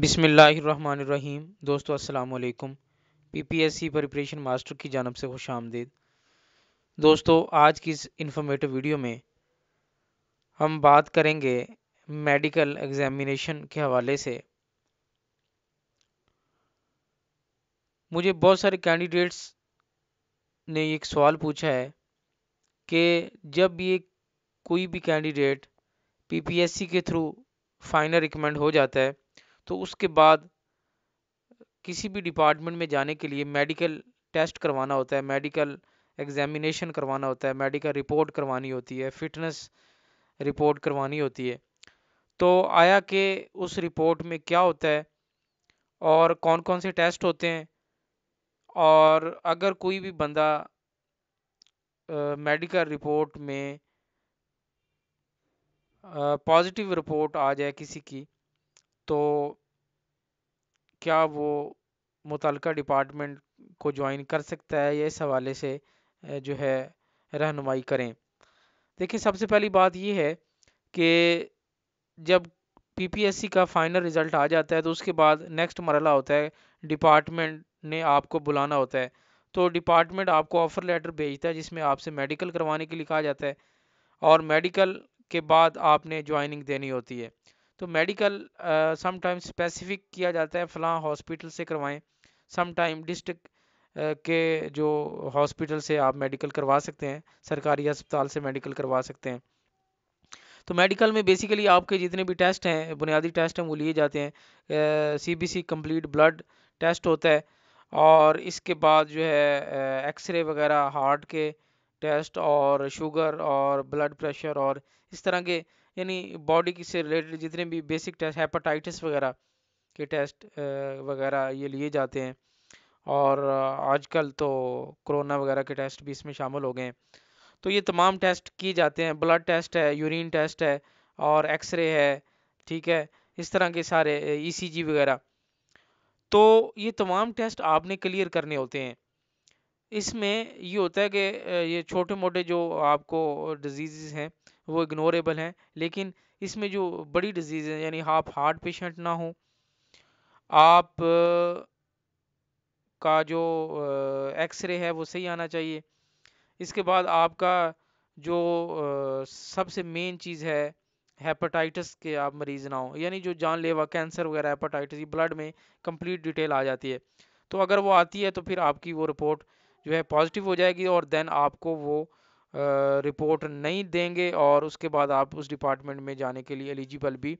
बिसमीम दोस्तों असलकम P P S C preparation master की जानब से खुश आमदीद दोस्तों आज की इस इंफॉर्मेटिव वीडियो में हम बात करेंगे मेडिकल एग्जामिनेशन के हवाले से मुझे बहुत सारे कैंडिडेट्स ने एक सवाल पूछा है कि जब ये कोई भी कैंडिडेट पीपीएससी के थ्रू फाइनल रिकमेंड हो जाता है तो उसके बाद किसी भी डिपार्टमेंट में जाने के लिए मेडिकल टेस्ट करवाना होता है मेडिकल एग्जामिनेशन करवाना होता है मेडिकल रिपोर्ट करवानी होती है फिटनेस रिपोर्ट करवानी होती है तो आया कि उस रिपोर्ट में क्या होता है और कौन कौन से टेस्ट होते हैं और अगर कोई भी बंदा मेडिकल रिपोर्ट में पॉजिटिव रिपोर्ट आ जाए किसी की तो क्या वो मुतल डिपार्टमेंट को ज्वाइन कर सकता है या इस हवाले से जो है रहनुमाई करें देखिए सबसे पहली बात ये है कि जब पीपीएससी का फाइनल रिज़ल्ट आ जाता है तो उसके बाद नेक्स्ट मरला होता है डिपार्टमेंट ने आपको बुलाना होता है तो डिपार्टमेंट आपको ऑफ़र लेटर भेजता है जिसमें आपसे मेडिकल करवाने के लिए कहा जाता है और मेडिकल के बाद आपने ज्वाइनिंग देनी होती है तो मेडिकल समटाइम स्पेसिफिक किया जाता है फलां हॉस्पिटल से करवाएं समटाइम डिस्ट्रिक्ट के जो हॉस्पिटल से आप मेडिकल करवा सकते हैं सरकारी अस्पताल से मेडिकल करवा सकते हैं तो मेडिकल में बेसिकली आपके जितने भी टेस्ट हैं बुनियादी टेस्ट हैं वो लिए जाते हैं C B C complete blood test होता है और इसके बाद जो है एक्सरे वगैरह हार्ट के टेस्ट और शुगर और ब्लड प्रेशर और इस तरह के यानी बॉडी की से रिलेटेड जितने भी बेसिक टेस्ट हेपाटाइटिस वगैरह के टेस्ट वगैरह ये लिए जाते हैं और आजकल तो कोरोना वगैरह के टेस्ट भी इसमें शामिल हो गए हैं तो ये तमाम टेस्ट किए जाते हैं ब्लड टेस्ट है यूरिन टेस्ट है और एक्सरे है ठीक है इस तरह के सारे ईसीजी e वगैरह तो ये तमाम टेस्ट आपने क्लियर करने होते हैं इसमें ये होता है कि ये छोटे मोटे जो आपको डिजीज़ हैं वो इग्नोरेबल हैं लेकिन इसमें जो बड़ी डिजीज़ है यानी आप हार्ट पेशेंट ना हो आप का जो एक्सरे है वो सही आना चाहिए इसके बाद आपका जो सबसे मेन चीज़ है हेपाटाइटिस के आप मरीज़ ना हो यानी जो जानलेवा कैंसर वगैरह हेपाटाइटिस ब्लड में कंप्लीट डिटेल आ जाती है तो अगर वो आती है तो फिर आपकी वो रिपोर्ट जो है पॉजिटिव हो जाएगी और देन आपको वो रिपोर्ट नहीं देंगे और उसके बाद आप उस डिपार्टमेंट में जाने के लिए एलिजिबल भी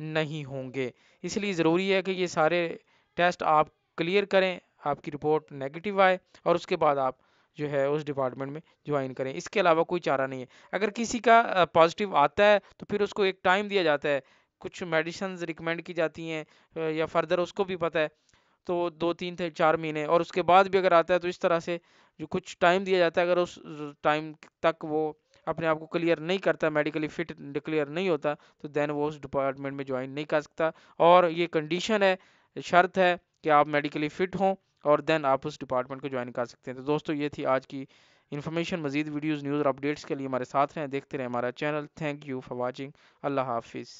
नहीं होंगे इसलिए ज़रूरी है कि ये सारे टेस्ट आप क्लियर करें आपकी रिपोर्ट नेगेटिव आए और उसके बाद आप जो है उस डिपार्टमेंट में ज्वाइन करें इसके अलावा कोई चारा नहीं है अगर किसी का पॉजिटिव आता है तो फिर उसको एक टाइम दिया जाता है कुछ मेडिसन्स रिकमेंड की जाती हैं या फर्दर उसको भी पता है तो दो तीन थे चार महीने और उसके बाद भी अगर आता है तो इस तरह से जो कुछ टाइम दिया जाता है अगर उस टाइम तक वो अपने आप को क्लियर नहीं करता मेडिकली फिट डिक्लेयर नहीं होता तो देन वो उस डिपार्टमेंट में ज्वाइन नहीं कर सकता और ये कंडीशन है शर्त है कि आप मेडिकली फिट हों और देन आप उस डिपार्टमेंट को ज्वाइन कर सकते हैं तो दोस्तों ये थी आज की इन्फॉर्मेशन मजीद वीडियोज़ न्यूज़ और अपडेट्स के लिए हमारे साथ रहें देखते रहें हमारा channel thank you for watching अल्लाह हाफिज़